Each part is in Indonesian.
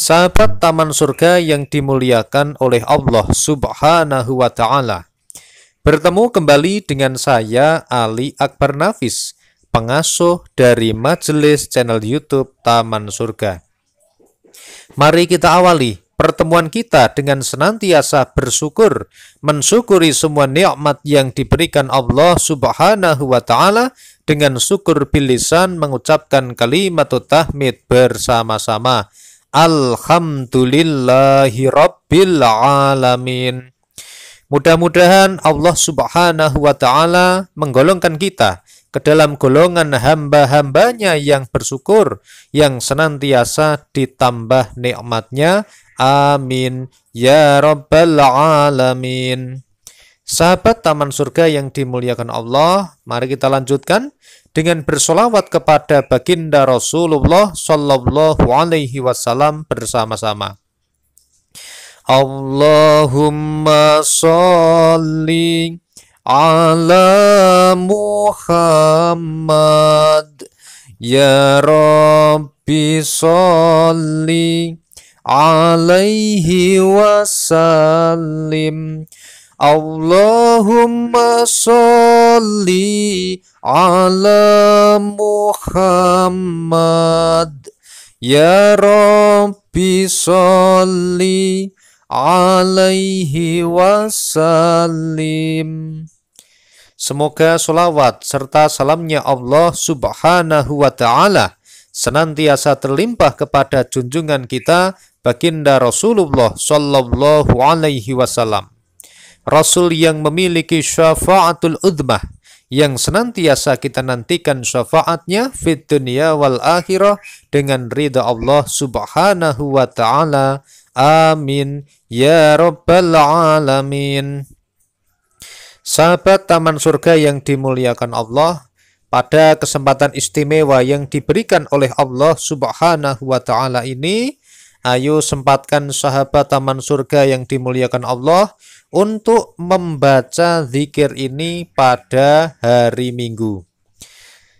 Sahabat taman surga yang dimuliakan oleh Allah Subhanahu wa taala. Bertemu kembali dengan saya Ali Akbar Nafis, pengasuh dari majelis channel YouTube Taman Surga. Mari kita awali pertemuan kita dengan senantiasa bersyukur, mensyukuri semua nikmat yang diberikan Allah Subhanahu wa taala dengan syukur bilisan mengucapkan kalimat tahmid bersama-sama. Alhamdulillahi Rabbil Alamin. Mudah-mudahan Allah Subhanahu wa Ta'ala menggolongkan kita ke dalam golongan hamba-hambanya yang bersyukur, yang senantiasa ditambah nikmatnya. Amin. Ya Rabbal Alamin. Sahabat Taman Surga yang dimuliakan Allah, mari kita lanjutkan dengan bersolawat kepada baginda Rasulullah Shallallahu Alaihi Wasallam bersama-sama. Allahumma sholli ala Muhammad ya Rabbi salli alaihi wasallim Allahumma sholli ala Muhammad Ya Rabbi sholli alaihi wasallim Semoga solawat serta salamnya Allah subhanahu wa ta'ala senantiasa terlimpah kepada junjungan kita baginda Rasulullah sallallahu alaihi wasallam Rasul yang memiliki syafaatul udmah yang senantiasa kita nantikan syafaatnya fit dunia wal akhirah dengan ridha Allah subhanahu wa ta'ala. Amin. Ya Rabbal Alamin. Sahabat Taman Surga yang dimuliakan Allah, pada kesempatan istimewa yang diberikan oleh Allah subhanahu wa ta'ala ini, Ayo sempatkan sahabat taman surga yang dimuliakan Allah untuk membaca zikir ini pada hari Minggu.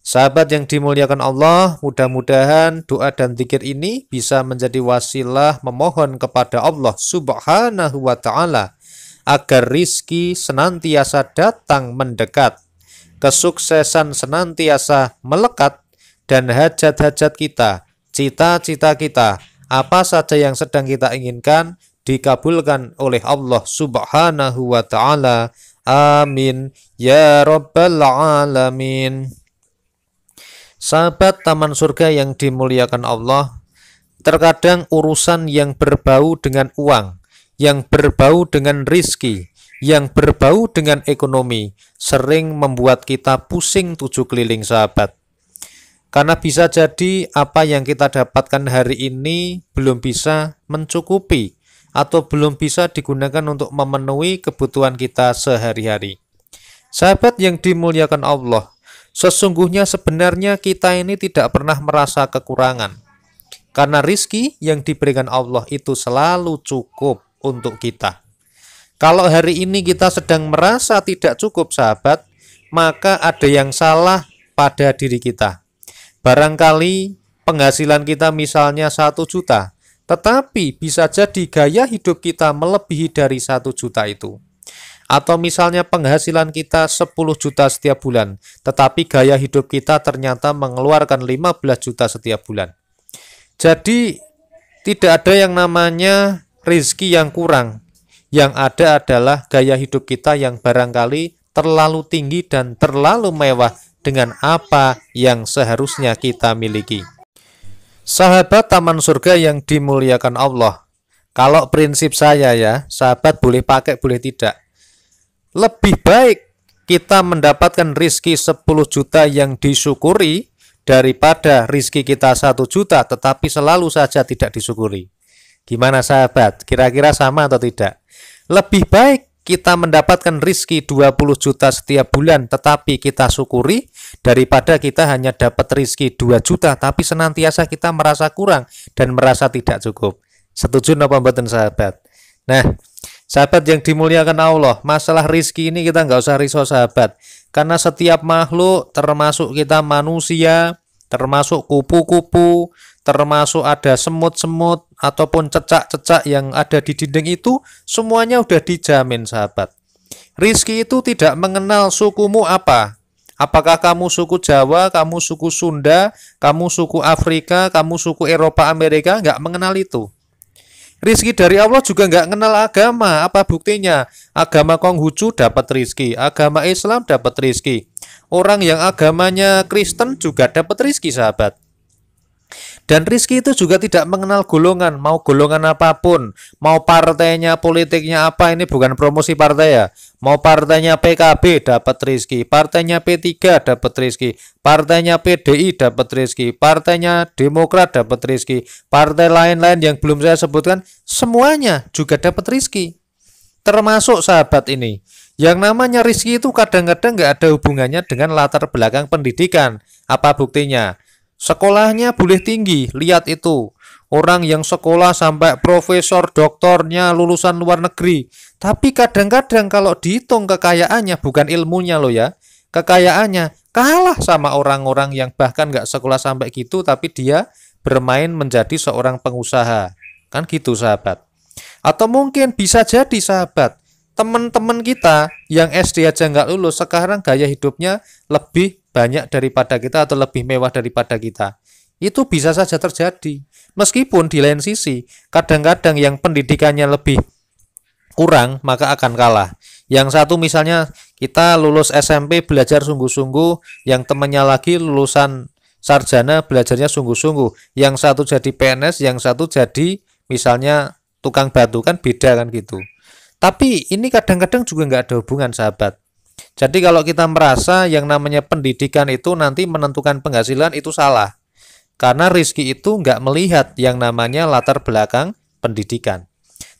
Sahabat yang dimuliakan Allah, mudah-mudahan doa dan zikir ini bisa menjadi wasilah memohon kepada Allah Subhanahu wa taala agar rizki senantiasa datang mendekat, kesuksesan senantiasa melekat dan hajat-hajat kita, cita-cita kita apa saja yang sedang kita inginkan dikabulkan oleh Allah Subhanahu wa taala. Amin ya rabbal alamin. Sahabat taman surga yang dimuliakan Allah, terkadang urusan yang berbau dengan uang, yang berbau dengan rizki, yang berbau dengan ekonomi sering membuat kita pusing tujuh keliling sahabat. Karena bisa jadi apa yang kita dapatkan hari ini belum bisa mencukupi atau belum bisa digunakan untuk memenuhi kebutuhan kita sehari-hari. Sahabat yang dimuliakan Allah, sesungguhnya sebenarnya kita ini tidak pernah merasa kekurangan. Karena rizki yang diberikan Allah itu selalu cukup untuk kita. Kalau hari ini kita sedang merasa tidak cukup sahabat, maka ada yang salah pada diri kita. Barangkali penghasilan kita misalnya 1 juta, tetapi bisa jadi gaya hidup kita melebihi dari 1 juta itu. Atau misalnya penghasilan kita 10 juta setiap bulan, tetapi gaya hidup kita ternyata mengeluarkan 15 juta setiap bulan. Jadi tidak ada yang namanya rezeki yang kurang. Yang ada adalah gaya hidup kita yang barangkali terlalu tinggi dan terlalu mewah dengan apa yang seharusnya kita miliki. Sahabat Taman Surga yang dimuliakan Allah, kalau prinsip saya ya, sahabat boleh pakai, boleh tidak. Lebih baik kita mendapatkan rizki 10 juta yang disyukuri daripada rizki kita 1 juta tetapi selalu saja tidak disyukuri. Gimana sahabat? Kira-kira sama atau tidak? Lebih baik kita mendapatkan rizki 20 juta setiap bulan tetapi kita syukuri daripada kita hanya dapat rizki 2 juta tapi senantiasa kita merasa kurang dan merasa tidak cukup. Setuju apa mboten sahabat? Nah, sahabat yang dimuliakan Allah, masalah rizki ini kita nggak usah risau sahabat. Karena setiap makhluk termasuk kita manusia, termasuk kupu-kupu, termasuk ada semut-semut ataupun cecak-cecak yang ada di dinding itu semuanya sudah dijamin sahabat. Rizki itu tidak mengenal sukumu apa. Apakah kamu suku Jawa, kamu suku Sunda, kamu suku Afrika, kamu suku Eropa, Amerika, nggak mengenal itu. Rizki dari Allah juga nggak kenal agama. Apa buktinya? Agama Konghucu dapat rizki, agama Islam dapat rizki. Orang yang agamanya Kristen juga dapat rizki, sahabat. Dan Rizky itu juga tidak mengenal golongan, mau golongan apapun, mau partainya, politiknya apa, ini bukan promosi partai ya. Mau partainya PKB dapat Rizky, partainya P3 dapat Rizky, partainya PDI dapat Rizky, partainya Demokrat dapat Rizky, partai lain-lain yang belum saya sebutkan, semuanya juga dapat Rizky. Termasuk sahabat ini. Yang namanya Rizky itu kadang-kadang nggak ada hubungannya dengan latar belakang pendidikan. Apa buktinya? Sekolahnya boleh tinggi, lihat itu. Orang yang sekolah sampai profesor, doktornya, lulusan luar negeri. Tapi kadang-kadang kalau dihitung kekayaannya, bukan ilmunya loh ya. Kekayaannya kalah sama orang-orang yang bahkan nggak sekolah sampai gitu, tapi dia bermain menjadi seorang pengusaha. Kan gitu sahabat. Atau mungkin bisa jadi sahabat, teman-teman kita yang SD aja nggak lulus, sekarang gaya hidupnya lebih banyak daripada kita atau lebih mewah daripada kita. Itu bisa saja terjadi. Meskipun di lain sisi, kadang-kadang yang pendidikannya lebih kurang maka akan kalah. Yang satu misalnya kita lulus SMP belajar sungguh-sungguh, yang temannya lagi lulusan sarjana belajarnya sungguh-sungguh. Yang satu jadi PNS, yang satu jadi misalnya tukang batu kan beda kan gitu. Tapi ini kadang-kadang juga nggak ada hubungan sahabat. Jadi kalau kita merasa yang namanya pendidikan itu nanti menentukan penghasilan itu salah. Karena rizki itu nggak melihat yang namanya latar belakang pendidikan.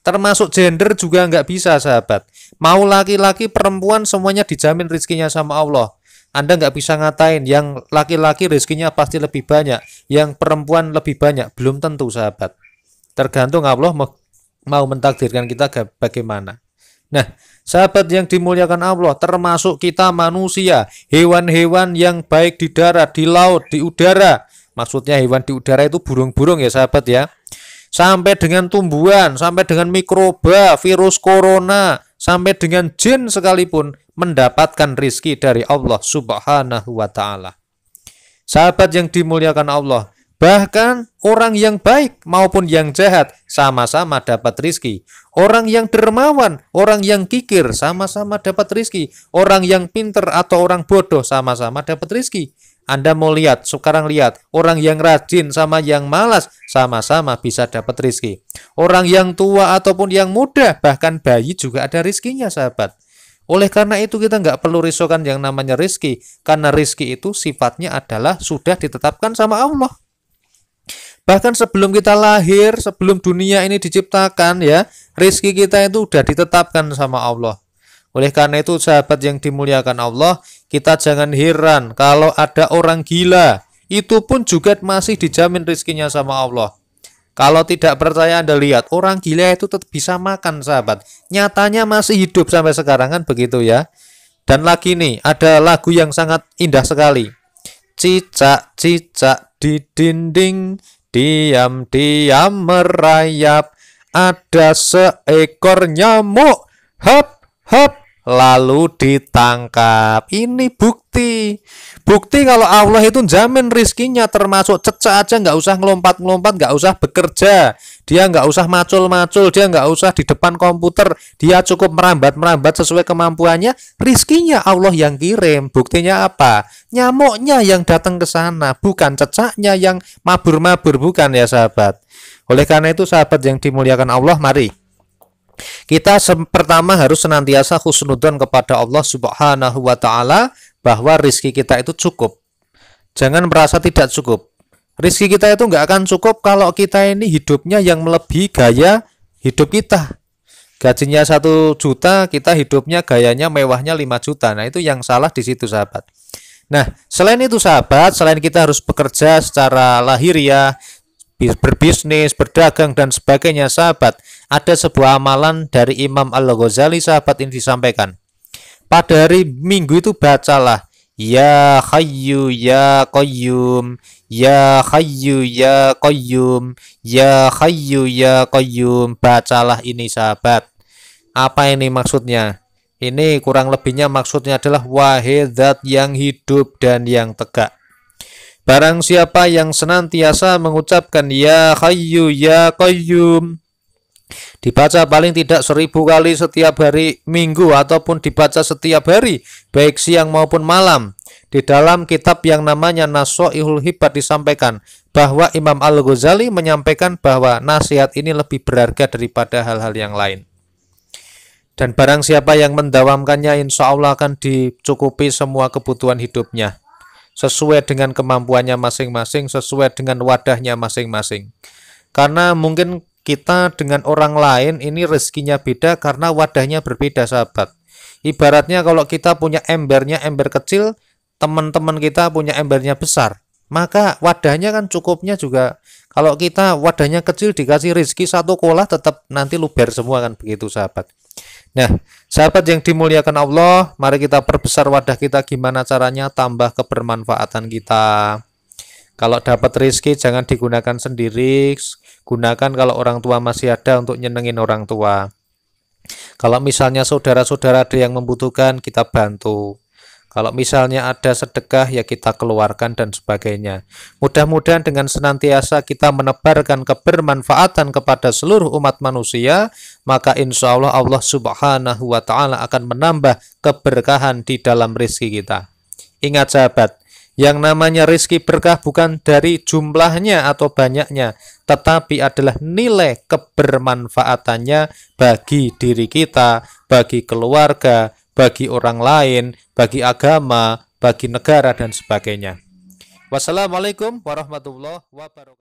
Termasuk gender juga nggak bisa sahabat. Mau laki-laki perempuan semuanya dijamin rizkinya sama Allah. Anda nggak bisa ngatain yang laki-laki rizkinya pasti lebih banyak, yang perempuan lebih banyak. Belum tentu sahabat. Tergantung Allah mau mentakdirkan kita bagaimana. Nah, sahabat yang dimuliakan Allah, termasuk kita manusia, hewan-hewan yang baik di darat, di laut, di udara. Maksudnya hewan di udara itu burung-burung ya sahabat ya. Sampai dengan tumbuhan, sampai dengan mikroba, virus corona, sampai dengan jin sekalipun mendapatkan rizki dari Allah subhanahu wa ta'ala. Sahabat yang dimuliakan Allah, Bahkan orang yang baik maupun yang jahat sama-sama dapat rizki. Orang yang dermawan, orang yang kikir sama-sama dapat rizki. Orang yang pinter atau orang bodoh sama-sama dapat rizki. Anda mau lihat, sekarang lihat. Orang yang rajin sama yang malas sama-sama bisa dapat rizki. Orang yang tua ataupun yang muda, bahkan bayi juga ada rizkinya sahabat. Oleh karena itu kita nggak perlu risaukan yang namanya rizki. Karena rizki itu sifatnya adalah sudah ditetapkan sama Allah. Bahkan sebelum kita lahir, sebelum dunia ini diciptakan ya, rezeki kita itu sudah ditetapkan sama Allah. Oleh karena itu sahabat yang dimuliakan Allah, kita jangan heran kalau ada orang gila, itu pun juga masih dijamin rezekinya sama Allah. Kalau tidak percaya Anda lihat, orang gila itu tetap bisa makan sahabat. Nyatanya masih hidup sampai sekarang kan begitu ya. Dan lagi nih, ada lagu yang sangat indah sekali. Cicak, cicak di dinding, diam-diam merayap. Ada seekor nyamuk. hop hop lalu ditangkap. Ini bukti. Bukti kalau Allah itu jamin rizkinya termasuk cecak aja nggak usah ngelompat-ngelompat, nggak usah bekerja. Dia nggak usah macul-macul, dia nggak usah di depan komputer. Dia cukup merambat-merambat sesuai kemampuannya. Rizkinya Allah yang kirim. Buktinya apa? Nyamuknya yang datang ke sana, bukan cecaknya yang mabur-mabur, bukan ya sahabat. Oleh karena itu sahabat yang dimuliakan Allah, mari kita pertama harus senantiasa khusnudon kepada Allah Subhanahu wa taala bahwa rizki kita itu cukup. Jangan merasa tidak cukup. Rizki kita itu nggak akan cukup kalau kita ini hidupnya yang melebihi gaya hidup kita. Gajinya satu juta, kita hidupnya gayanya mewahnya 5 juta. Nah itu yang salah di situ sahabat. Nah, selain itu sahabat, selain kita harus bekerja secara lahiriah, ya, berbisnis, berdagang, dan sebagainya, sahabat. Ada sebuah amalan dari Imam Al-Ghazali, sahabat ini disampaikan. Pada hari minggu itu bacalah, Ya Hayyu Ya Qayyum Ya Hayyu Ya Qayyum Ya Hayyu Ya Qayyum Bacalah ini sahabat Apa ini maksudnya? Ini kurang lebihnya maksudnya adalah Wahai zat yang hidup dan yang tegak Barang siapa yang senantiasa mengucapkan Ya Hayyu Ya Qayyum Dibaca paling tidak seribu kali setiap hari minggu ataupun dibaca setiap hari, baik siang maupun malam. Di dalam kitab yang namanya Naswa'ihul Hibat disampaikan bahwa Imam Al-Ghazali menyampaikan bahwa nasihat ini lebih berharga daripada hal-hal yang lain. Dan barang siapa yang mendawamkannya insya Allah akan dicukupi semua kebutuhan hidupnya sesuai dengan kemampuannya masing-masing, sesuai dengan wadahnya masing-masing. Karena mungkin kita dengan orang lain ini rezekinya beda karena wadahnya berbeda sahabat. Ibaratnya kalau kita punya embernya ember kecil, teman-teman kita punya embernya besar, maka wadahnya kan cukupnya juga kalau kita wadahnya kecil dikasih rezeki satu kolah tetap nanti luber semua kan begitu sahabat. Nah, sahabat yang dimuliakan Allah, mari kita perbesar wadah kita gimana caranya tambah kebermanfaatan kita. Kalau dapat rezeki jangan digunakan sendiri, gunakan kalau orang tua masih ada untuk nyenengin orang tua. Kalau misalnya saudara-saudara ada yang membutuhkan, kita bantu. Kalau misalnya ada sedekah ya kita keluarkan dan sebagainya. Mudah-mudahan dengan senantiasa kita menebarkan kebermanfaatan kepada seluruh umat manusia, maka insya Allah Allah subhanahu wa ta'ala akan menambah keberkahan di dalam rizki kita. Ingat sahabat, yang namanya rizki berkah bukan dari jumlahnya atau banyaknya, tetapi adalah nilai kebermanfaatannya bagi diri kita, bagi keluarga, bagi orang lain, bagi agama, bagi negara, dan sebagainya. Wassalamualaikum warahmatullahi wabarakatuh.